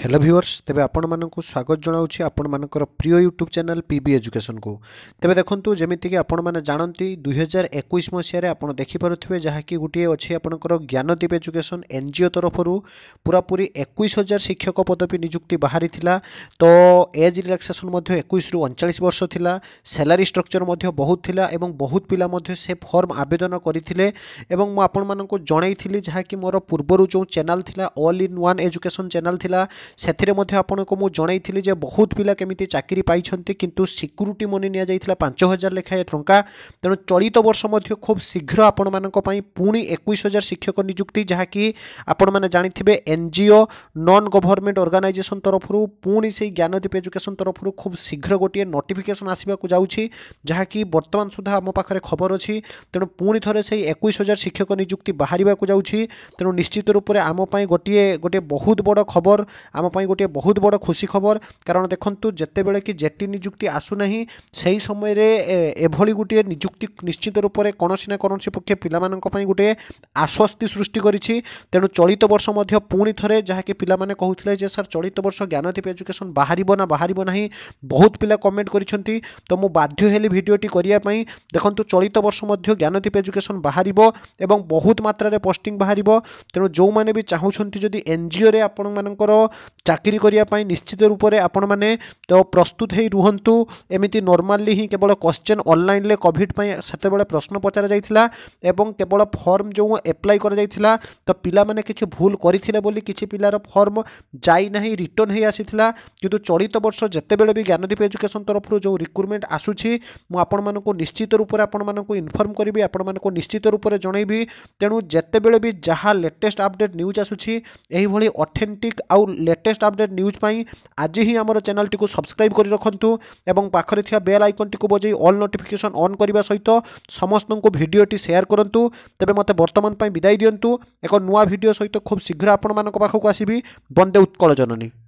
hello viewers তেবে আপনার স্বাগত জনাওছি আপনার প্রিয় ইউট্যুব চ্যানেল পিবি এজুকেশন কু তেবে দেখুন যেমিকি আপনার জাঁতি দুই হাজার একুশ মশায় আপনার দেখিপারে যাকি গোটিয়ে অছি আপনার জ্ঞানদীপ এজুকেশন এনজিও তরফর পুরাপুরি একুশ হাজার শিক্ষক পদবী নিযুক্তি বাহারি তো এজ রিলাক্সেসন একুশ রু অনচাশ বর্ষ লা স্যালারি স্ট্রকচর বহুত লা এবং বহুত পিলা সে ফর্ম আবেদন করে এবং মু আপনার জনাইলি যা কি মোর পূর্বর যে চ্যানেল লা all in one education channel লা ସେଥିରେ ମଧ୍ୟ ଆପଣଙ୍କୁ ମୁଁ ଜଣାଇଥିଲି ଯେ ବହୁତ ପିଲା କେମିତି ଚାକିରି ପାଇଛନ୍ତି କିନ୍ତୁ ସିକ୍ୟୁରିଟି ମନି ନିଆଯାଇଥିଲା ପାଞ୍ଚ ହଜାର ଲେଖାଏଁ ଟଙ୍କା ତେଣୁ ଚଳିତ ବର୍ଷ ମଧ୍ୟ ଖୁବ୍ ଶୀଘ୍ର ଆପଣମାନଙ୍କ ପାଇଁ ପୁଣି ଏକୋଇଶ ହଜାର ଶିକ୍ଷକ ନିଯୁକ୍ତି ଯାହାକି ଆପଣମାନେ ଜାଣିଥିବେ N G O non government organization ତରଫରୁ ପୁଣି ସେଇ ଜ୍ଞାନଦୀପ ଏଜୁକେସନ୍ ତରଫରୁ ଖୁବ୍ ଶୀଘ୍ର ଗୋଟିଏ ନୋଟିଫିକେସନ୍ ଆସିବାକୁ ଯାଉଛି ଯାହାକି ବର୍ତ୍ତମାନ ସୁଦ୍ଧା ଆମ ପାଖରେ ଖବର ଅଛି ତେଣୁ ପୁଣି ଥରେ ସେଇ ଏକୋଇଶ ହଜାର ଶିକ୍ଷକ ନିଯୁକ୍ତି ବାହାରିବାକୁ ଯାଉଛି ତେଣୁ ନିଶ୍ଚିତ ରୂପରେ ଆମ ପାଇଁ ଗୋଟିଏ ଗୋଟିଏ ବହୁତ ବଡ଼ ଖବର आम गोटे बहुत बड़ खुशी खबर कारण देखु जितेबले कि जेटी निजुक्ति आसूना সেই সময়ের এভাবে গোটিয়ে নিযুক্তি নিশ্চিত রূপে কৌশি না কৌশি পক্ষে পিলামানাই গোটিয়ে আশ্বস্তি সৃষ্টি করেছি তেমন চলিত বর্ষ মধ্য পুঁড়ি থরে যাকে পিলামানে কুলে যে স্যার চলিত বর্ষ জ্ঞানদীপ এজুকেশন বাহারিব না বাহারিব না বহুত পিলা কমেন্ট করেছেন তো মু বাধ্য হলি ভিডিওটি করা দেখুন চলিত বর্ষ মধ্য জ্ঞানদীপ এজুকেশন বাহারিব এবং বহুত মাত্রার পোস্টিং বাহারিব তেমন যে চাহুমান যদি এনজিওরে আপনার ଚାକିରି କରିବା ପାଇଁ ନିଶ୍ଚିତ ରୂପରେ ଆପଣମାନେ ତ ପ୍ରସ୍ତୁତ ହୋଇ ରୁହନ୍ତୁ ଏମିତି ନର୍ମାଲି ହିଁ କେବଳ କ୍ୱେଶ୍ଚନ୍ ଅନଲାଇନ୍ରେ କୋଭିଡ଼ ପାଇଁ ସେତେବେଳେ ପ୍ରଶ୍ନ ପଚରାଯାଇଥିଲା ଏବଂ କେବଳ ଫର୍ମ ଯେଉଁ ଆପ୍ଲାଏ କରାଯାଇଥିଲା ତ ପିଲାମାନେ କିଛି ଭୁଲ କରିଥିଲେ ବୋଲି କିଛି ପିଲାର ଫର୍ମ ଯାଇନାହିଁ ରିଟର୍ଣ୍ଣ ହୋଇ ଆସିଥିଲା କିନ୍ତୁ ଚଳିତ ବର୍ଷ ଯେତେବେଳେ ବି ଜ୍ଞାନଦୀପ ଏଜୁକେସନ୍ ତରଫରୁ ଯେଉଁ ରିକ୍ରୁଟମେଣ୍ଟ ଆସୁଛି ମୁଁ ଆପଣମାନଙ୍କୁ ନିଶ୍ଚିତ ରୂପରେ ଆପଣମାନଙ୍କୁ ଇନଫର୍ମ କରିବି ଆପଣମାନଙ୍କୁ ନିଶ୍ଚିତ ରୂପରେ ଜଣାଇବି ତେଣୁ ଯେତେବେଳେ ବି ଯାହା ଲେଟେଷ୍ଟ ଅପଡ଼େଟ୍ ନ୍ୟୁଜ୍ ଆସୁଛି ଏହିଭଳି ଅଥେଣ୍ଟିକ୍ ଆଉ লেটেস্ট ଅପଡେଟ୍ ନ୍ୟୁଜ୍ ପାଇଁ ଆଜି ହିଁ ଆମର ଚ୍ୟାନେଲ୍ଟିକୁ ସବସ୍କ୍ରାଇବ୍ କରି ରଖନ୍ତୁ ଏବଂ ପାଖରେ ଥିବା ବେଲ୍ ଆଇକନ୍ଟିକୁ ବଜାଇ ଅଲ୍ ନୋଟିଫିକେସନ୍ ଅନ୍ କରିବା ସହିତ ସମସ୍ତଙ୍କୁ ଭିଡ଼ିଓଟି ସେୟାର କରନ୍ତୁ ତେବେ ମୋତେ ବର୍ତ୍ତମାନ ପାଇଁ ବିଦାୟ ଦିଅନ୍ତୁ ଏକ ନୂଆ ଭିଡ଼ିଓ ସହିତ ଖୁବ୍ ଶୀଘ୍ର ଆପଣମାନଙ୍କ ପାଖକୁ ଆସିବି ବନ୍ଦେ ଉତ୍କଳ ଜନନୀ